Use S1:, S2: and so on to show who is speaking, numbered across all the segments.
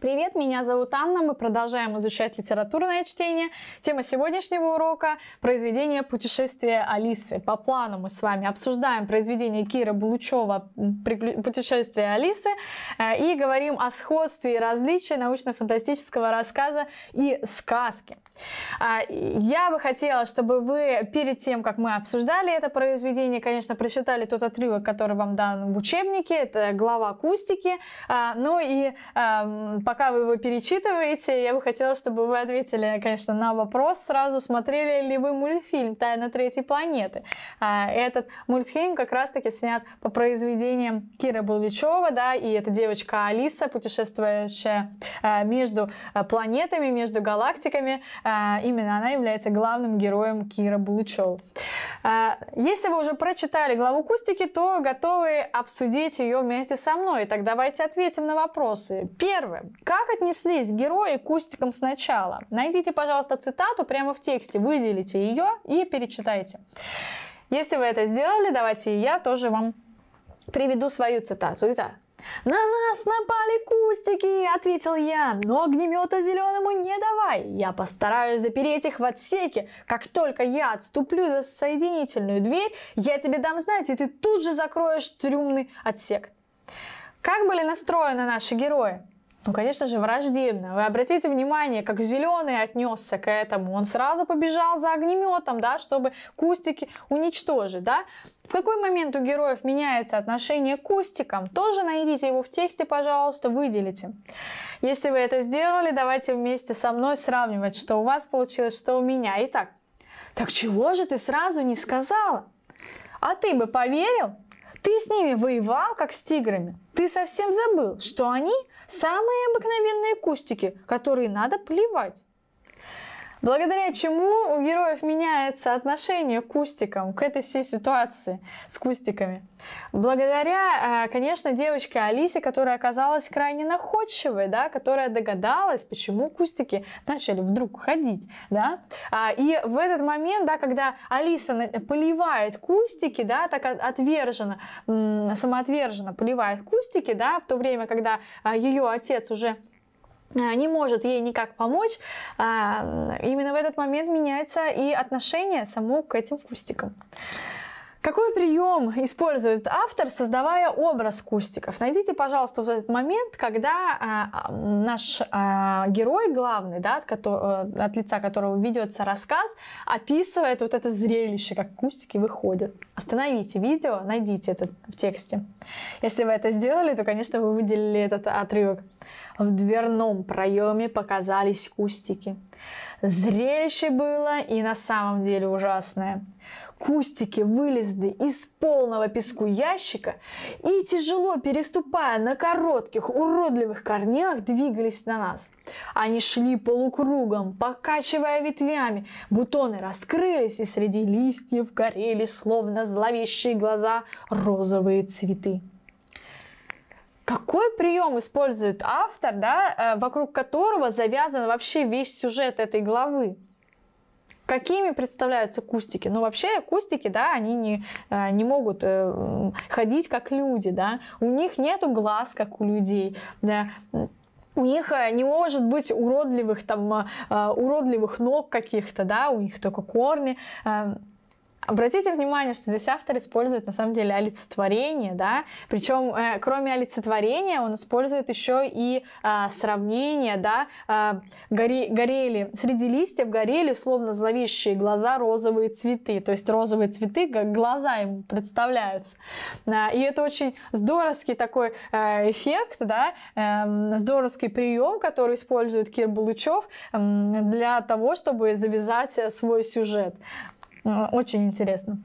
S1: Привет, меня зовут Анна, мы продолжаем изучать литературное чтение. Тема сегодняшнего урока – произведение «Путешествие Алисы». По плану мы с вами обсуждаем произведение Кира Булучева «Путешествие Алисы» э, и говорим о сходстве и различии научно-фантастического рассказа и сказки. А, я бы хотела, чтобы вы перед тем, как мы обсуждали это произведение, конечно, прочитали тот отрывок, который вам дан в учебнике, это глава акустики, а, ну и эм, пока вы его перечитываете, я бы хотела, чтобы вы ответили, конечно, на вопрос сразу, смотрели ли вы мультфильм «Тайна третьей планеты». А, этот мультфильм как раз-таки снят по произведениям Кира Булвичева, да, и это девочка Алиса, путешествующая э, между э, планетами, между галактиками, а, именно она является главным героем Кира Булычева. А, если вы уже прочитали главу Кустики, то готовы обсудить ее вместе со мной. Так давайте ответим на вопросы. Первое. Как отнеслись герои к Кустикам сначала? Найдите, пожалуйста, цитату прямо в тексте, выделите ее и перечитайте. Если вы это сделали, давайте я тоже вам приведу свою цитату. Итак, «На нас напали кустики!» – ответил я. «Но огнемета зеленому не давай! Я постараюсь запереть их в отсеке. Как только я отступлю за соединительную дверь, я тебе дам знать, и ты тут же закроешь трюмный отсек». Как были настроены наши герои? Ну, конечно же, враждебно. Вы обратите внимание, как зеленый отнесся к этому. Он сразу побежал за огнеметом, да, чтобы кустики уничтожить, да. В какой момент у героев меняется отношение к кустикам? Тоже найдите его в тексте, пожалуйста, выделите. Если вы это сделали, давайте вместе со мной сравнивать, что у вас получилось, что у меня. Итак, так чего же ты сразу не сказала? А ты бы поверил? Ты с ними воевал, как с тиграми. Ты совсем забыл, что они самые обыкновенные кустики, которые надо плевать благодаря чему у героев меняется отношение к кустикам, к этой всей ситуации с кустиками. Благодаря, э, конечно, девочке Алисе, которая оказалась крайне находчивой, да, которая догадалась, почему кустики начали вдруг ходить. Да? А, и в этот момент, да, когда Алиса э, поливает кустики, да, так отверженно, самоотверженно поливает кустики, да, в то время, когда э, ее отец уже Э, не может ей никак помочь, а, именно в этот момент меняется и отношение само к этим кустикам. Какой прием использует автор, создавая образ кустиков? Найдите, пожалуйста, вот этот момент, когда а, наш а, герой главный, да, от, э, от лица которого ведется рассказ, описывает вот это зрелище, как кустики выходят. Остановите видео, найдите это в тексте. Если вы это сделали, то, конечно, вы выделили этот отрывок. В дверном проеме показались кустики. Зрелище было и на самом деле ужасное. Кустики вылезли из полного песку ящика и, тяжело переступая на коротких уродливых корнях, двигались на нас. Они шли полукругом, покачивая ветвями, бутоны раскрылись, и среди листьев горели, словно зловещие глаза, розовые цветы какой прием использует автор, да, э, вокруг которого завязан вообще весь сюжет этой главы? Какими представляются кустики? Ну, вообще, кустики, да, они не, э, не могут э, ходить как люди, да. У них нету глаз, как у людей. Да у них не может быть уродливых там уродливых ног каких-то, да, у них только корни. Эм, Обратите внимание, что здесь автор использует на самом деле олицетворение, да, причем э, кроме олицетворения он использует еще и э, сравнение, да, э, а, горе, горели, среди листьев горели словно зловещие глаза розовые цветы, то есть розовые цветы как глаза им представляются. Э, и это очень здоровский такой э, эффект, да, э, здоровский прием, который использует Кир Балучев э, для того, чтобы завязать э, свой сюжет. А, очень интересно.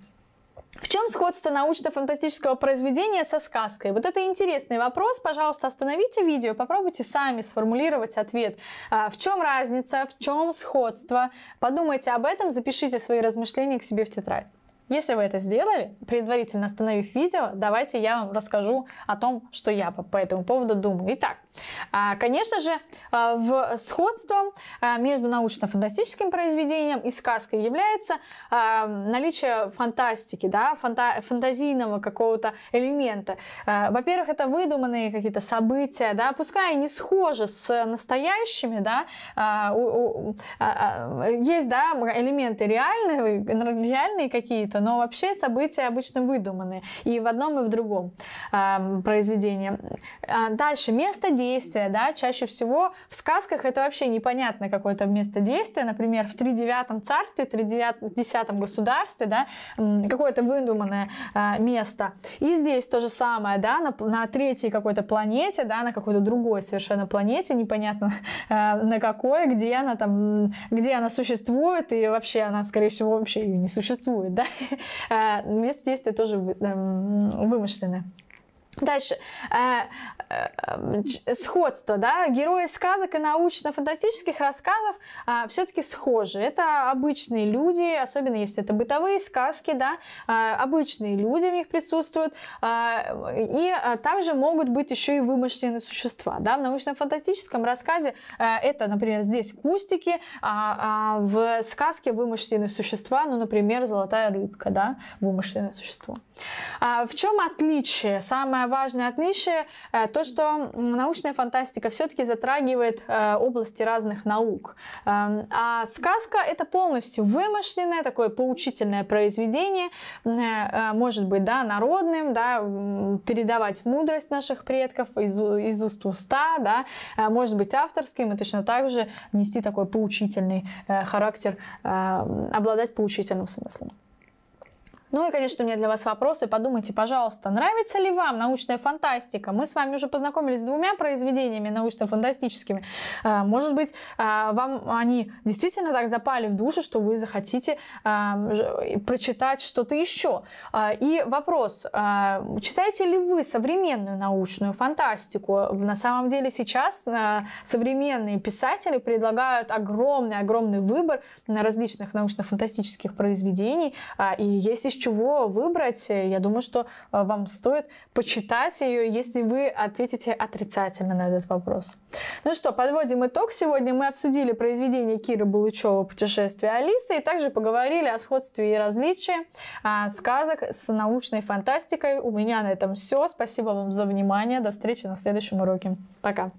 S1: В чем сходство научно-фантастического произведения со сказкой? Вот это интересный вопрос. Пожалуйста, остановите видео, попробуйте сами сформулировать ответ. А, в чем разница, в чем сходство? Подумайте об этом, запишите свои размышления к себе в тетрадь. Если вы это сделали, предварительно остановив видео, давайте я вам расскажу о том, что я по этому поводу думаю. Итак, а, конечно же, а, в сходство а, между научно-фантастическим произведением и сказкой является наличие фантастики, да, фанта фантазийного какого-то элемента. Во-первых, это выдуманные какие-то события, да, пускай они схожи с настоящими, да, есть, да, элементы реальные, реальные какие-то, чем-то, но вообще события обычно выдуманы и в одном, и в другом э, произведении. А дальше, место действия, да, чаще всего в сказках это вообще непонятно какое-то место действия, например, в тридевятом царстве, тридесятом государстве, да, какое-то выдуманное э, место. И здесь то же самое, да, на, на третьей какой-то планете, да, на какой-то другой совершенно планете, непонятно э, на какой, где она там, где она существует, и вообще она, скорее всего, вообще ее не существует, да, Место действия тоже вымышленное. Дальше. Э, э, сходство. Да? Герои сказок и научно-фантастических рассказов а, все-таки схожи. Это обычные люди, особенно если это бытовые сказки, да? А, обычные люди в них присутствуют. А, и э, также могут быть еще и вымышленные существа. Да? В научно-фантастическом рассказе это, например, здесь кустики, а в сказке вымышленные существа, ну, например, золотая рыбка, да? вымышленное существо. В чем отличие? Самое самое важное отличие, э, то, что научная фантастика все-таки затрагивает э, области разных наук. Эм, а сказка — это полностью вымышленное, такое поучительное произведение, э, может быть, да, народным, да, передавать мудрость наших предков из, из уст уста, да, может быть, авторским, и точно так же нести такой поучительный характер, обладать поучительным смыслом. Ну и, конечно, у меня для вас вопросы. Подумайте, пожалуйста, нравится ли вам научная фантастика? Мы с вами уже познакомились с двумя произведениями научно-фантастическими. А, может быть, а, вам они действительно так запали в душу, что вы захотите а, прочитать что-то еще. И вопрос, читаете ли вы современную научную фантастику? На самом деле сейчас современные писатели предлагают огромный-огромный выбор различных научно-фантастических произведений. И есть еще чего выбрать, э, я думаю, что э, вам стоит почитать ее, если вы ответите отрицательно на этот вопрос. Ну что, подводим итог. Сегодня мы обсудили произведение Киры Булычева «Путешествие Алисы» и также поговорили о сходстве и различии а, сказок с научной фантастикой. У меня на этом все. Спасибо вам за внимание. До встречи на следующем уроке. Пока.